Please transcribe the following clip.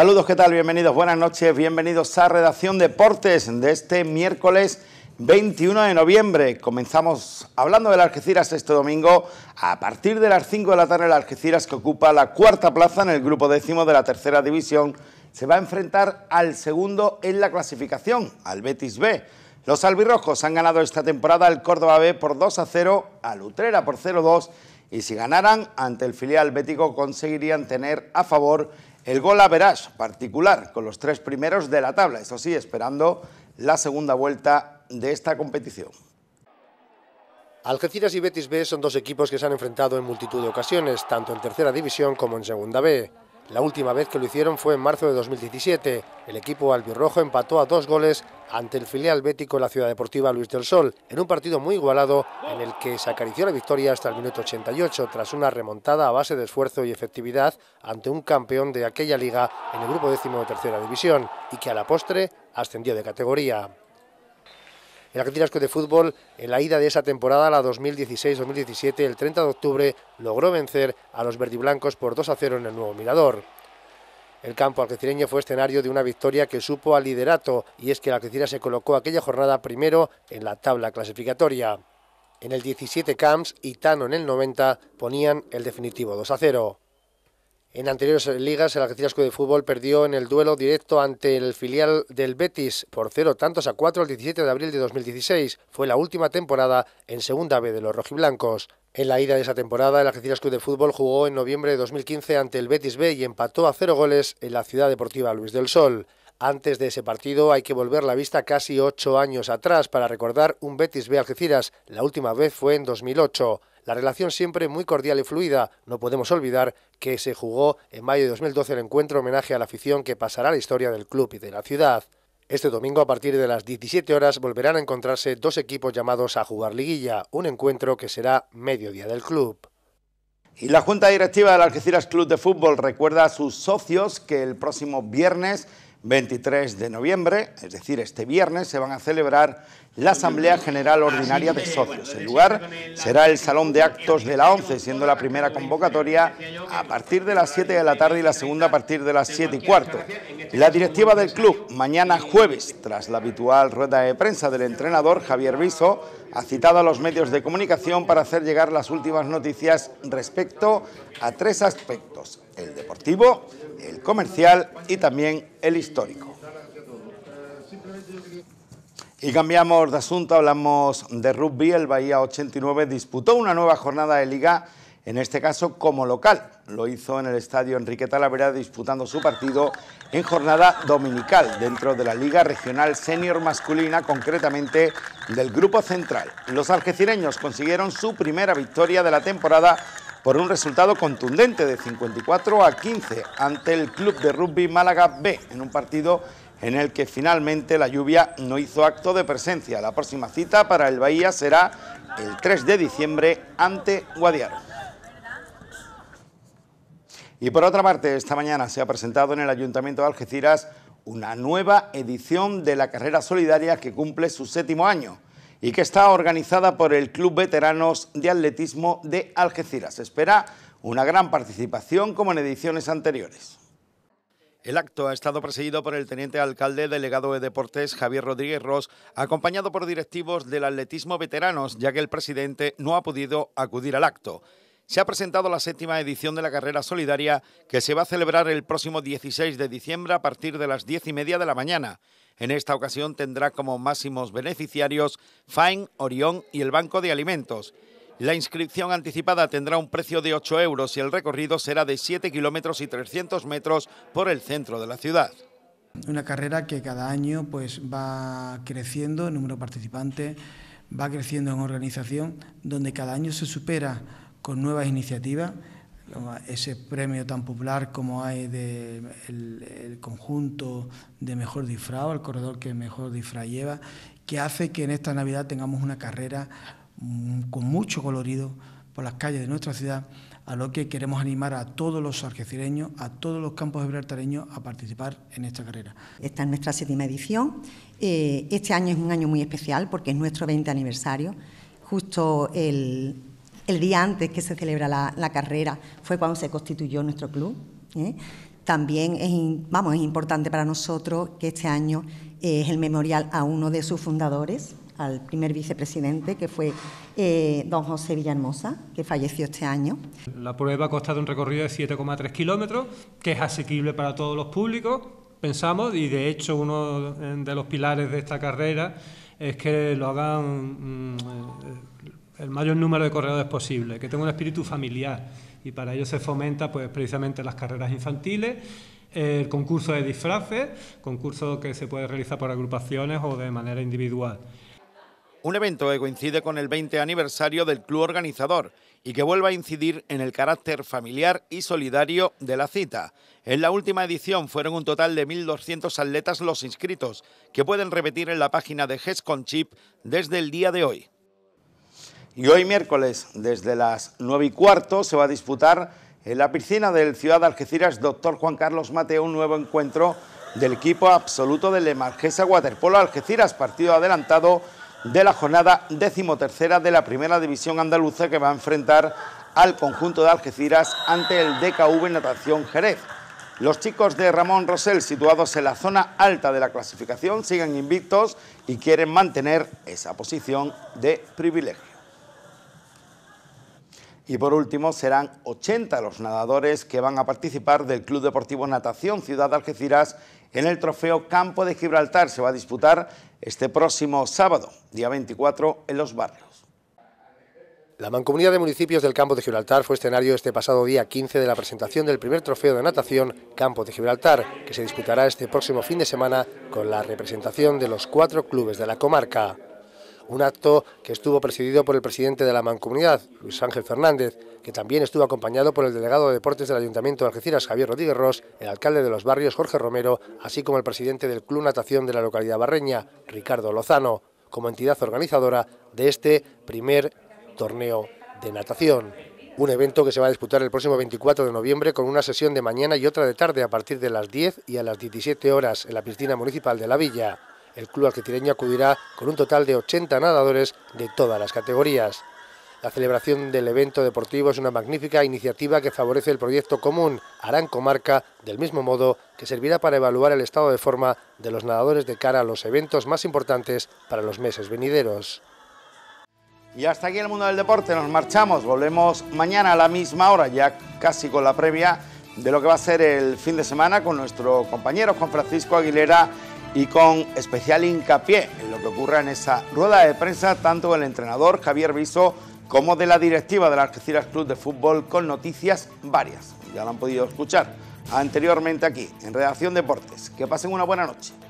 Saludos, ¿qué tal? Bienvenidos, buenas noches, bienvenidos a Redacción Deportes de este miércoles 21 de noviembre. Comenzamos hablando del Algeciras este domingo a partir de las 5 de la tarde. El Algeciras, que ocupa la cuarta plaza en el grupo décimo de la tercera división, se va a enfrentar al segundo en la clasificación, al Betis B. Los albirrojos han ganado esta temporada al Córdoba B por 2 a 0, al Utrera por 0 2 y si ganaran ante el filial bético conseguirían tener a favor el gol verás, particular con los tres primeros de la tabla, eso sí, esperando la segunda vuelta de esta competición. Algeciras y Betis B son dos equipos que se han enfrentado en multitud de ocasiones, tanto en tercera división como en segunda B. La última vez que lo hicieron fue en marzo de 2017. El equipo albirrojo empató a dos goles ante el filial bético de la Ciudad Deportiva Luis del Sol, en un partido muy igualado en el que se acarició la victoria hasta el minuto 88 tras una remontada a base de esfuerzo y efectividad ante un campeón de aquella liga en el grupo décimo de tercera división y que a la postre ascendió de categoría. El Argentina de Fútbol, en la ida de esa temporada, la 2016-2017, el 30 de octubre, logró vencer a los verdiblancos por 2 a 0 en el nuevo Mirador. El campo algecireño fue escenario de una victoria que supo al liderato, y es que la Algeciras se colocó aquella jornada primero en la tabla clasificatoria. En el 17 Camps y Tano en el 90 ponían el definitivo 2 a 0. En anteriores ligas, el Algeciras Club de Fútbol perdió en el duelo directo ante el filial del Betis por cero tantos a cuatro el 17 de abril de 2016. Fue la última temporada en segunda B de los rojiblancos. En la ida de esa temporada, el Algeciras Club de Fútbol jugó en noviembre de 2015 ante el Betis B y empató a cero goles en la ciudad deportiva Luis del Sol. Antes de ese partido hay que volver la vista casi ocho años atrás para recordar un Betis B Algeciras. La última vez fue en 2008. La relación siempre muy cordial y fluida. No podemos olvidar que se jugó en mayo de 2012 el encuentro homenaje a la afición que pasará a la historia del club y de la ciudad. Este domingo a partir de las 17 horas volverán a encontrarse dos equipos llamados a jugar liguilla, un encuentro que será mediodía del club. Y la Junta Directiva del Algeciras Club de Fútbol recuerda a sus socios que el próximo viernes 23 de noviembre, es decir, este viernes, se van a celebrar la Asamblea General Ordinaria de Socios. El lugar será el Salón de Actos de la ONCE, siendo la primera convocatoria a partir de las 7 de la tarde y la segunda a partir de las 7 y cuarto. La directiva del club, mañana jueves, tras la habitual rueda de prensa del entrenador Javier Viso, ha citado a los medios de comunicación para hacer llegar las últimas noticias respecto a tres aspectos. El deportivo, el comercial y también el histórico. Y cambiamos de asunto, hablamos de rugby. El Bahía 89 disputó una nueva jornada de liga, en este caso como local. Lo hizo en el estadio Enrique Talavera disputando su partido en jornada dominical dentro de la Liga Regional Senior Masculina, concretamente del Grupo Central. Los algecireños consiguieron su primera victoria de la temporada por un resultado contundente de 54 a 15 ante el Club de Rugby Málaga B, en un partido en el que finalmente la lluvia no hizo acto de presencia. La próxima cita para el Bahía será el 3 de diciembre ante Guadiaro. Y por otra parte, esta mañana se ha presentado en el Ayuntamiento de Algeciras una nueva edición de la carrera solidaria que cumple su séptimo año y que está organizada por el Club Veteranos de Atletismo de Algeciras. Se espera una gran participación como en ediciones anteriores. El acto ha estado presidido por el teniente alcalde delegado de Deportes Javier Rodríguez Ross... acompañado por directivos del atletismo veteranos, ya que el presidente no ha podido acudir al acto. Se ha presentado la séptima edición de la carrera solidaria que se va a celebrar el próximo 16 de diciembre a partir de las diez y media de la mañana. En esta ocasión tendrá como máximos beneficiarios Fine, Orión y el Banco de Alimentos. La inscripción anticipada tendrá un precio de 8 euros y el recorrido será de 7 kilómetros y 300 metros por el centro de la ciudad. Una carrera que cada año pues, va creciendo en número de participantes, va creciendo en organización, donde cada año se supera con nuevas iniciativas ese premio tan popular como hay del de el conjunto de mejor disfraz, el corredor que mejor disfraz lleva, que hace que en esta Navidad tengamos una carrera mm, con mucho colorido por las calles de nuestra ciudad, a lo que queremos animar a todos los argecireños, a todos los campos de gibraltareños a participar en esta carrera. Esta es nuestra séptima edición. Eh, este año es un año muy especial porque es nuestro 20 aniversario. Justo el, el día antes que se celebra la, carrera fue cuando se constituyó nuestro club. ¿eh? También es, vamos, es importante para nosotros que este año eh, es el memorial a uno de sus fundadores, al primer vicepresidente, que fue eh, don José Villahermosa, que falleció este año. La prueba ha costado un recorrido de 7,3 kilómetros, que es asequible para todos los públicos, pensamos, y de hecho uno de los pilares de esta carrera es que lo hagan mm, mayor número de corredores posible, que tenga un espíritu familiar y para ello se fomenta pues, precisamente las carreras infantiles, el concurso de disfraces, concurso que se puede realizar por agrupaciones o de manera individual. Un evento que coincide con el 20 aniversario del club organizador y que vuelva a incidir en el carácter familiar y solidario de la cita. En la última edición fueron un total de 1.200 atletas los inscritos, que pueden repetir en la página de Hesconchip desde el día de hoy. Y hoy miércoles, desde las 9 y cuarto, se va a disputar en la piscina del Ciudad de Algeciras, doctor Juan Carlos Mateo, un nuevo encuentro del equipo absoluto del Emargesa Waterpolo Algeciras, partido adelantado de la jornada decimotercera de la Primera División Andaluza que va a enfrentar al conjunto de Algeciras ante el DKV Natación Jerez. Los chicos de Ramón Rosell, situados en la zona alta de la clasificación, siguen invictos y quieren mantener esa posición de privilegio. Y por último, serán 80 los nadadores que van a participar del Club Deportivo Natación Ciudad Algeciras en el Trofeo Campo de Gibraltar. Se va a disputar este próximo sábado, día 24, en Los Barrios. La Mancomunidad de Municipios del Campo de Gibraltar fue escenario este pasado día 15 de la presentación del primer trofeo de natación Campo de Gibraltar, que se disputará este próximo fin de semana con la representación de los cuatro clubes de la comarca un acto que estuvo presidido por el presidente de la Mancomunidad, Luis Ángel Fernández, que también estuvo acompañado por el delegado de Deportes del Ayuntamiento de Algeciras, Javier Rodríguez Ross, el alcalde de los barrios, Jorge Romero, así como el presidente del Club Natación de la localidad barreña, Ricardo Lozano, como entidad organizadora de este primer torneo de natación un evento que se va a disputar el próximo 24 de noviembre con una sesión de mañana y otra de tarde a partir de las 10 y a las 17 horas en la piscina municipal de la villa. El club alquitireño acudirá con un total de 80 nadadores de todas las categorías. La celebración del evento deportivo es una magnífica iniciativa que favorece el proyecto común Arán Comarca, del mismo modo que servirá para evaluar el estado de forma de los nadadores de cara a los eventos más importantes para los meses venideros. Y hasta aquí el mundo del deporte, nos marchamos, volvemos mañana a la misma hora, ya casi con la previa de lo que va a ser el fin de semana con nuestro compañero Juan Francisco Aguilera y con especial hincapié en lo que ocurra en esa rueda de prensa tanto del entrenador Javier Viso como de la directiva del Algeciras Club de Fútbol con noticias varias. Ya lo han podido escuchar anteriormente aquí en Redacción Deportes. Que pasen una buena noche.